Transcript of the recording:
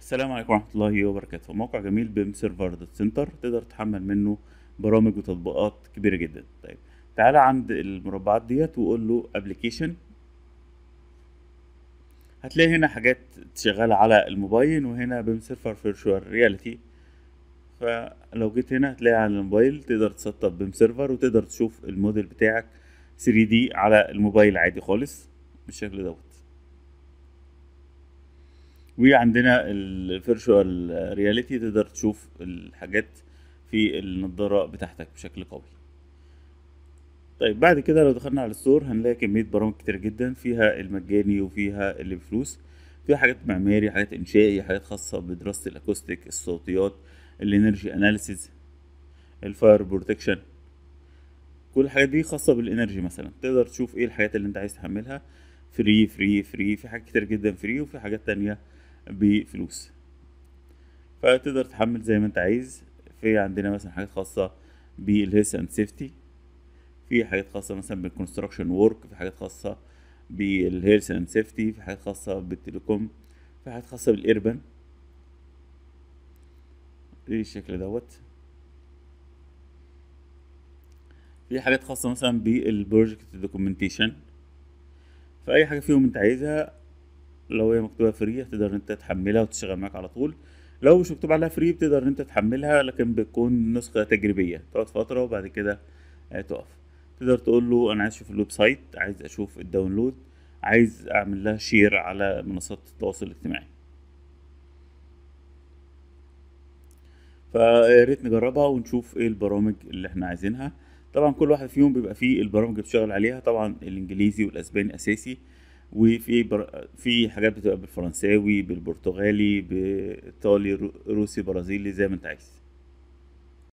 السلام عليكم ورحمة الله وبركاته موقع جميل بيم سيرفر دوت سنتر تقدر تحمل منه برامج وتطبيقات كبيرة جدا طيب تعالى عند المربعات ديت وقول له ابلكيشن هتلاقي هنا حاجات شغالة على الموبايل وهنا بيم سيرفر فيرتشوال رياليتي فلو جيت هنا هتلاقي على الموبايل تقدر تسطب بيم سيرفر وتقدر تشوف الموديل بتاعك 3 دي على الموبايل عادي خالص بالشكل دوت وعندنا الفيرشوال رياليتي تقدر تشوف الحاجات في النضاره بتاعتك بشكل قوي طيب بعد كده لو دخلنا على الستور هنلاقي كميه برامج كتير جدا فيها المجاني وفيها اللي بفلوس فيها حاجات معماري حاجات انشائي حاجات خاصه بدراسه الاكوستيك الصوتيات الانرجي اناليسيز الفاير بروتكشن كل الحاجات دي خاصه بالانرجي مثلا تقدر تشوف ايه الحاجات اللي انت عايز تحملها فري فري فري في حاجات كتير جدا فري وفي حاجات تانية بفلوس فتقدر تحمل زي ما انت عايز في عندنا مثلا حاجات خاصة بالهيلث اند سيفتي في حاجات خاصة مثلا بالكونستراكشن وورك في حاجات خاصة بالهيلث اند سيفتي في حاجات خاصة بالتليكوم في حاجات خاصة بالاربن ايه الشكل دوت في حاجات خاصة مثلا بالبروجكت دوكيومنتيشن فأي حاجة فيهم انت عايزها لو هي مكتوبه فري هتقدر ان انت تحملها وتشتغل معاك على طول لو مش مكتوب عليها فري بتقدر ان انت تحملها لكن بتكون نسخه تجريبيه تقعد فتره وبعد كده آه، تقف تقدر تقول له انا عايز اشوف الويب سايت عايز اشوف الداونلود عايز اعمل لها شير على منصات التواصل الاجتماعي فيا ريت نجربها ونشوف ايه البرامج اللي احنا عايزينها طبعا كل واحد فيهم بيبقى فيه البرامج اللي بتشتغل عليها طبعا الانجليزي والاسباني اساسي وفي بر... في حاجات بتبقى بالفرنساوي بالبرتغالي بايطالي روسي برازيلي زي ما انت عايز